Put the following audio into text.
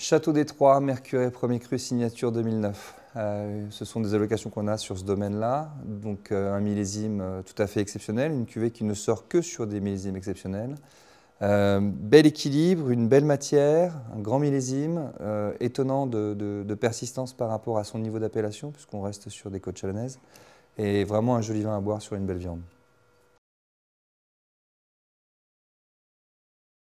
Château des Trois, Mercure Premier Cru, signature 2009. Euh, ce sont des allocations qu'on a sur ce domaine-là. Donc euh, un millésime euh, tout à fait exceptionnel, une cuvée qui ne sort que sur des millésimes exceptionnels. bel équilibre, une belle matière, un grand millésime, étonnant de, de, persistance par rapport à son niveau d'appellation, puisqu'on reste sur des côtes chalonnaises, et vraiment un joli vin à boire sur une belle viande.